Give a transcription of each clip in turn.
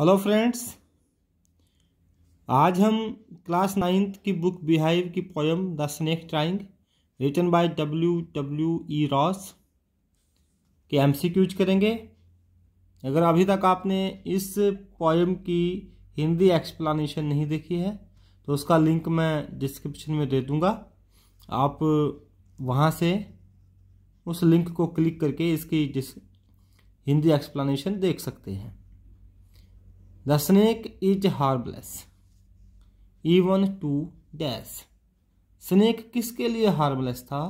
Hello friends आज हम class ninth की बुक बिहाइव की poem the snake trying written by W W E Ross के एम करेंगे अगर अभी तक आपने इस पोयम की हिंदी एक्सप्लेनेशन नहीं देखी है तो उसका लिंक मैं डिस्क्रिप्शन में दे दूंगा आप वहाँ से उस लिंक को क्लिक करके इसकी हिंदी एक्सप्लेनेशन देख सकते हैं The snake is harmless. Even to dash. Snake किसके लिए हार्मलेस था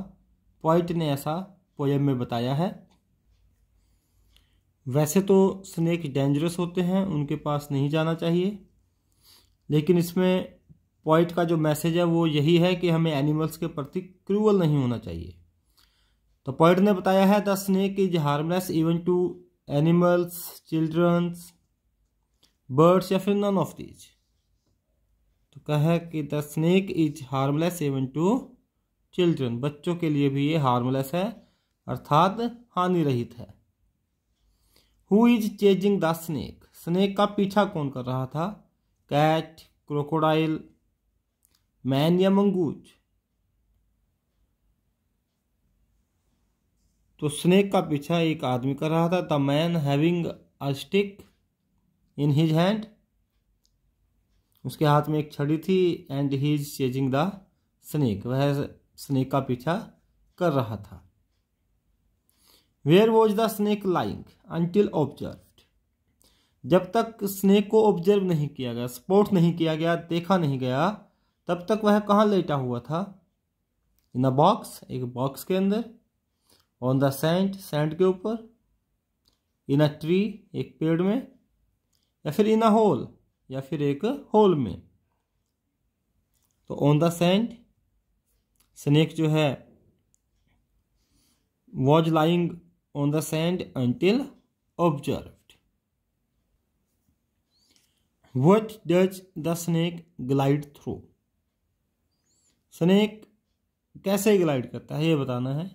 पॉइट ने ऐसा पोयम में बताया है वैसे तो स्नेक डेंजरस होते हैं उनके पास नहीं जाना चाहिए लेकिन इसमें पॉइट का जो मैसेज है वो यही है कि हमें एनिमल्स के प्रति क्रूअल नहीं होना चाहिए तो पॉइट ने बताया है the snake is harmless even to animals childrens birds या फिर नन ऑफ दीज तो कहे कि the snake is harmless even to children बच्चों के लिए भी ये हार्मलेस है अर्थात हानि रहित है who is chasing the snake snake का पीछा कौन कर रहा था कैट क्रोकोडाइल मैन या मंगूज तो स्नेक का पीछा एक आदमी कर रहा था the man having a stick in his hand उसके हाथ में एक छड़ी थी and he is chasing the snake वह स्नेक का पीछा कर रहा था where was the snake lying until observe जब तक स्नेक को ऑब्जर्व नहीं किया गया स्पोर्ट नहीं किया गया देखा नहीं गया तब तक वह कहाँ लेटा हुआ था इन अ बॉक्स एक बॉक्स के अंदर ऑन द सेंट सेंट के ऊपर इन अ ट्री एक पेड़ में या फिर इन अ होल या फिर एक होल में तो ऑन द सेंड स्नेक जो है was lying on the sand until observe what does the snake glide through snake कैसे ग्लाइड करता है ये बताना है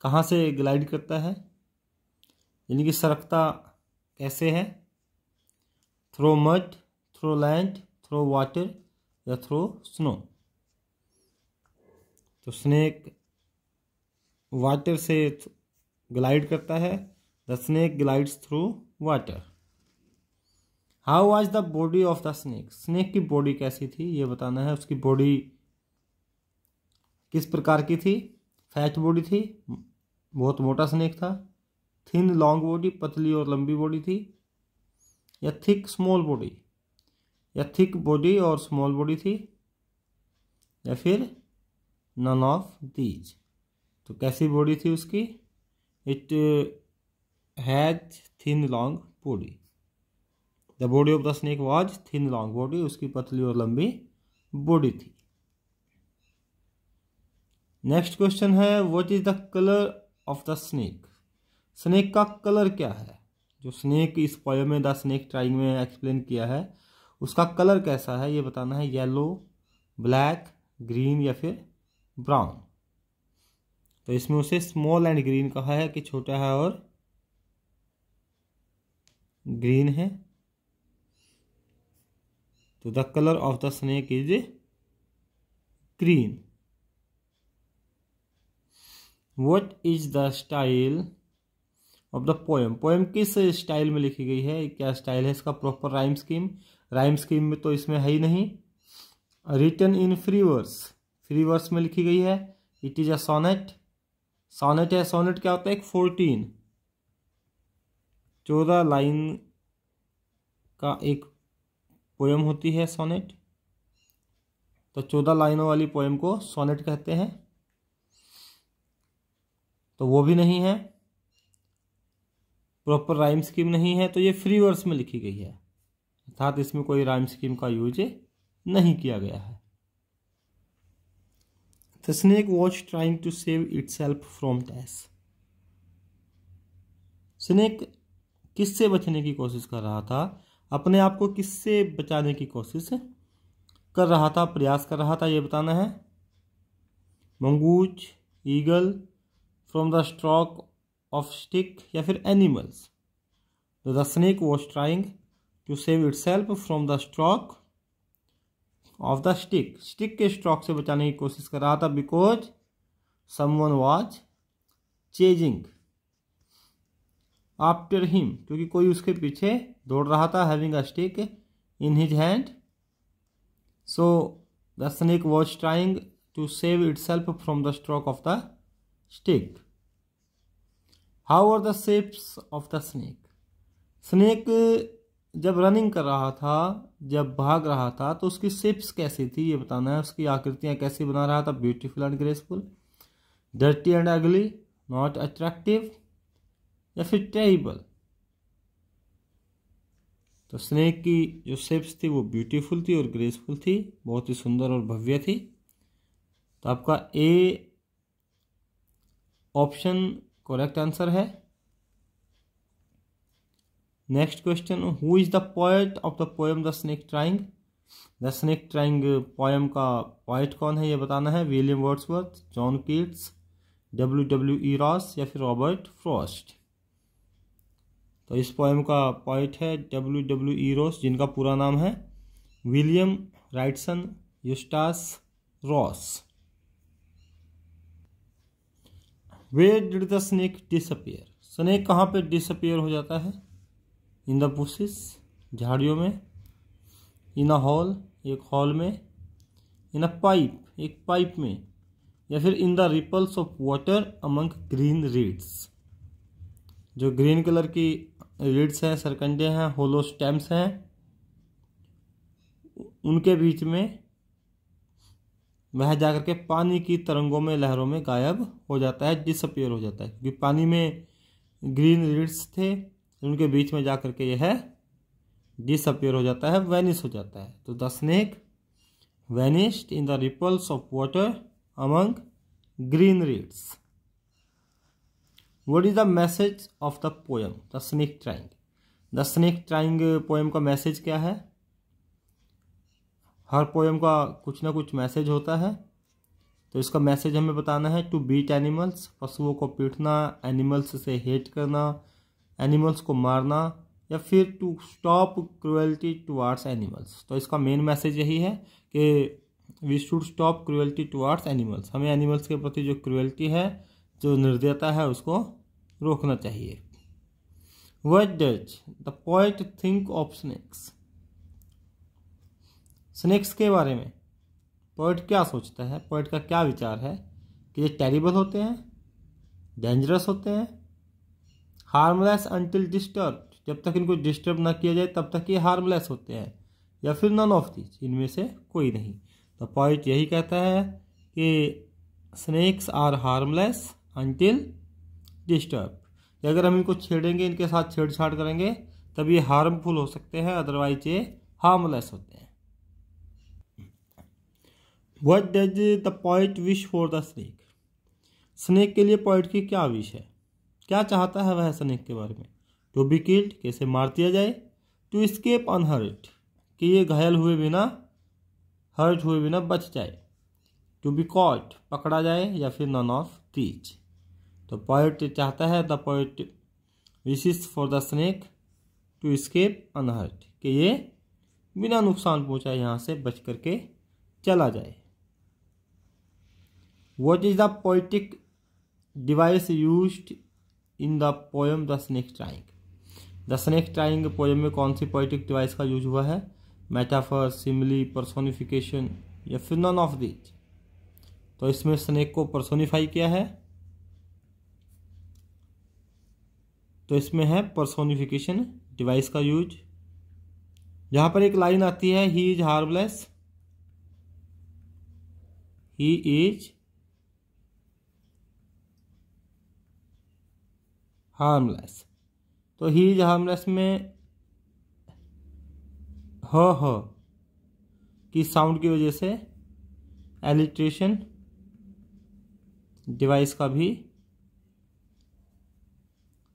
कहाँ से ग्लाइड करता है यानी कि सरकता कैसे है through mud through land through water या थ्रो स्नो तो स्नेक वाटर से ग्लाइड करता है the snake glides through water how was the body of the snake snake की बॉडी कैसी थी ये बताना है उसकी बॉडी किस प्रकार की थी फैट बॉडी थी बहुत मोटा स्नेक था थिन लॉन्ग बॉडी पतली और लंबी बॉडी थी या थिक स्मॉल बॉडी या थिक बॉडी और स्मॉल बॉडी थी या फिर नन ऑफ दीज तो कैसी बॉडी थी उसकी it has thin long body the body of the snake was thin long body उसकी पतली और लंबी बॉडी थी नेक्स्ट क्वेश्चन है what is the colour of the snake snake का कलर क्या है जो स्नेक इस पॉय में द स्नेक ट्राइंग में एक्सप्लेन किया है उसका कलर कैसा है ये बताना है येलो ब्लैक ग्रीन या फिर ब्राउन तो इसमें उसे स्मॉल एंड ग्रीन कहा है कि छोटा है और ग्रीन है तो the colour of the snake is green what is the style of the poem poem किस स्टाइल में लिखी गई है क्या स्टाइल है इसका proper rhyme scheme rhyme scheme में तो इसमें है ही नहीं written in free verse free verse में लिखी गई है it is a sonnet sonnet है सोनेट क्या होता है एक फोर्टीन चौदह लाइन का एक पोएम होती है सोनेट तो चौदह लाइनों वाली पोएम को सोनेट कहते हैं तो वो भी नहीं है प्रॉपर राइम स्कीम नहीं है तो ये फ्री वर्स में लिखी गई है अर्थात इसमें कोई राइम स्कीम का यूज नहीं किया गया है the snake was trying to save itself from टैस स्नेक किससे बचने की कोशिश कर रहा था अपने आप को किससे बचाने की कोशिश कर रहा था प्रयास कर रहा था यह बताना है mongoose eagle from the stroke of stick या फिर animals the snake was trying to save itself from the stroke of the stick stick के स्ट्रॉक से बचाने की कोशिश कर रहा था because someone was chasing after him क्योंकि कोई उसके पीछे दौड़ रहा था having a stick in his hand so the snake was trying to save itself from the stroke of the stick how are the shapes of the snake snake जब running कर रहा था जब भाग रहा था तो उसकी शेप्स कैसी थी ये बताना है उसकी आकृतियाँ कैसी बना रहा था beautiful and graceful dirty and ugly not attractive या फिर टेबल तो स्नेक की जो शेप्स थी वो ब्यूटीफुल थी और ग्रेसफुल थी बहुत ही सुंदर और भव्य थी तो आपका ए ऑप्शन करेक्ट आंसर है next question who is the poet of the poem the snake trying the snake trying poem का पोएट कौन है ये बताना है William Wordsworth John Keats W W E Ross या फिर रॉबर्ट फ्रॉस्ट तो इस पोएम का पॉइंट है डब्ल्यू डब्ल्यू ई रॉस जिनका पूरा नाम है William Wrightson Eustace Ross where did the snake disappear snake कहाँ पे डिसअपियर हो जाता है इन द बुशिस झाड़ियों में इन अ हॉल एक हॉल में इन अ पाइप एक पाइप में या फिर in the ripples of water among green reeds जो ग्रीन कलर की रीड्स हैं सरकंडे हैं होलो स्टेम्स हैं उनके बीच में वह जाकर के पानी की तरंगों में लहरों में गायब हो जाता है डिसअपियर हो जाता है क्योंकि पानी में ग्रीन रिड्स थे उनके बीच में जा करके यह डिसअपियर हो जाता है वैनिश हो जाता है तो the snake vanished in the ripples of water among green reeds what is the message of the poem the snake trying the snake trying poem का मैसेज क्या है हर पोएम का कुछ ना कुछ मैसेज होता है तो इसका मैसेज हमें बताना है टू बीट एनिमल्स पशुओं को पीटना एनिमल्स से हेट करना एनिमल्स को मारना या फिर to stop cruelty towards animals तो इसका मेन मैसेज यही है कि we should stop cruelty towards animals हमें एनिमल्स के प्रति जो क्रुएल्टी है जो निर्दयता है उसको रोकना चाहिए what does the poet think of snakes snakes के बारे में पोइट क्या सोचता है पोइट का क्या विचार है कि ये टेरिबल होते हैं डेंजरस होते हैं हार्मलेस अनटिल डिस्टर्ब जब तक इनको डिस्टर्ब ना किया जाए तब तक ये हार्मलेस होते हैं या फिर नॉन ऑफ दीज इनमें से कोई नहीं तो पॉइंट यही कहता है कि snakes are harmless until disturb अगर हम इनको छेड़ेंगे इनके साथ छेड़छाड़ करेंगे तब ये हार्मफुल हो सकते हैं अदरवाइज ये हार्मलेस होते हैं what does the poet wish for the snake snake के लिए पॉइंट की क्या विश है क्या चाहता है वह स्नेक के बारे में टू बी किल्ड कैसे मार दिया जाए टू स्केप अनहर्ट कि ये घायल हुए बिना हर्ट हुए बिना बच जाए टू बी कॉट पकड़ा जाए या फिर नॉन ऑफ तीज तो पॉइंट चाहता है the poet wishes for the snake to escape unhurt कि ये बिना नुकसान पहुंचाए यहाँ से बच करके चला जाए what is the poetic device use in the poem the snake trying the snake trying poem में कौन सी पोइटिक डिवाइस का यूज हुआ है मेटाफर सिमली परसोनिफिकेशन या फिर नॉन ऑफ दिच तो इसमें स्नेक को परसोनिफाई किया है तो इसमें है परसोनिफिकेशन डिवाइस का यूज यहां पर एक लाइन आती है he is harmless he is harmless तो ही इज हार्मलेस में ह ह की साउंड की वजह से एलिट्रेशन डिवाइस का भी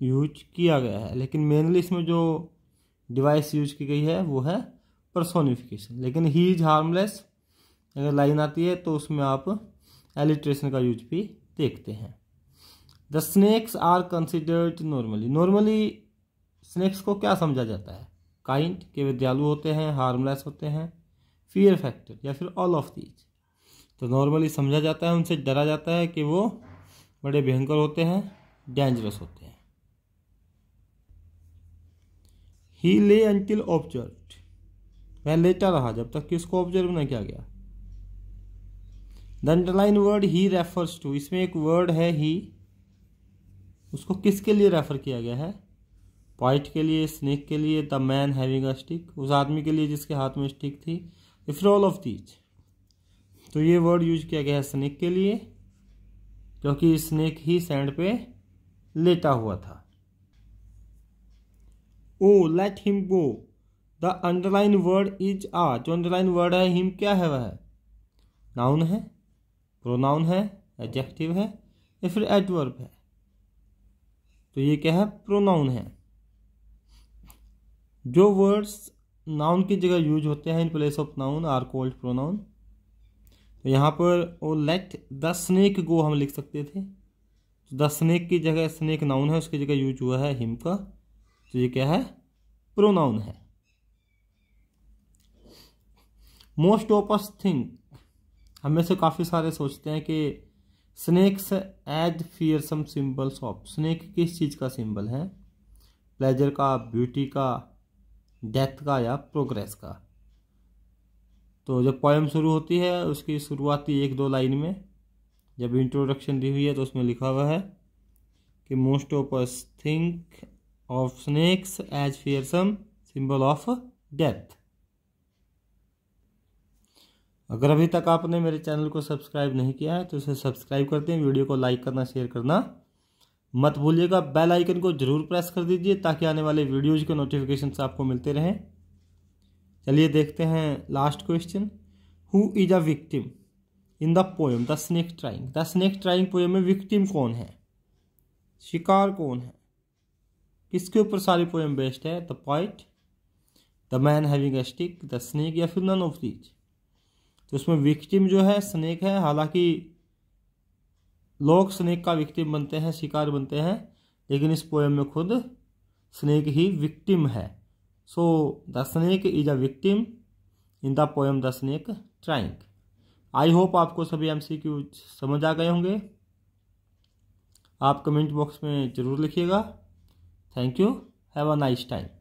यूज किया गया है लेकिन मेनली इसमें जो डिवाइस यूज की गई है वो है परसोनिफिकेशन लेकिन ही इज हार्मलेस अगर लाइन आती है तो उसमें आप एलिट्रेशन का यूज भी देखते हैं the snakes are considered normally normally snakes को क्या समझा जाता है काइंड के वे दयालु होते हैं हार्मलेस होते हैं फियर फैक्टर या फिर ऑल ऑफ दीज तो नॉर्मली समझा जाता है उनसे डरा जाता है कि वो बड़े भयंकर होते हैं डेंजरस होते हैं ही ले अंटिल ऑब्जर्व वह लेटा रहा जब तक कि उसको ऑब्जर्व न किया गया द अंडरलाइन वर्ड ही रेफर्स टू इसमें एक वर्ड है ही उसको किसके लिए रेफ़र किया गया है पॉइट के लिए स्नेक के लिए the man having a stick उस आदमी के लिए जिसके हाथ में स्टिक थी इफ ऑल ऑफ दीज तो ये वर्ड यूज किया गया है स्नेक के लिए क्योंकि स्नेक ही सैंड पे लेटा हुआ था O let him go the underline word is आ जो अंडरलाइन वर्ड है हिम क्या है वह नाउन है प्रोनाउन है एडजेक्टिव है या फिर एडवर्ब है तो ये क्या है प्रोनाउन है जो वर्ड्स नाउन की जगह यूज होते हैं in place of noun are called pronoun तो यहाँ पर O let the snake go हम लिख सकते थे तो द स्नेक की जगह स्नेक नाउन है उसकी जगह यूज हुआ है हिम का तो ये क्या है प्रोनाउन है मोस्ट ऑफ अस थिंक हमें से काफ़ी सारे सोचते हैं कि snakes as fearsome symbols of snake किस चीज़ का सिंबल है प्लेजर का ब्यूटी का डेथ का या प्रोग्रेस का तो जब पोएम शुरू होती है उसकी शुरुआती एक दो लाइन में जब इंट्रोडक्शन दी हुई है तो उसमें लिखा हुआ है कि most of us think of snakes as fearsome symbol of death अगर अभी तक आपने मेरे चैनल को सब्सक्राइब नहीं किया है तो इसे सब्सक्राइब कर दें वीडियो को लाइक करना शेयर करना मत भूलिएगा बेल आइकन को जरूर प्रेस कर दीजिए ताकि आने वाले वीडियोज़ के नोटिफिकेशन आपको मिलते रहें चलिए देखते हैं last question who is a victim in the poem the snake trying the snake trying poem में विक्टिम कौन है शिकार कौन है किसके ऊपर सारी पोएम बेस्ड है the poet the man having a stick the snake या फिर नन ऑफ दीज तो उसमें विक्टिम जो है स्नेक है हालांकि लोग स्नेक का विक्टिम बनते हैं शिकार बनते हैं लेकिन इस पोएम में खुद स्नेक ही विक्टिम है so the snake is a victim in the poem the snake trying I hope आपको सभी एम सी क्यू समझ आ गए होंगे आप कमेंट बॉक्स में ज़रूर लिखिएगा thank you have a nice time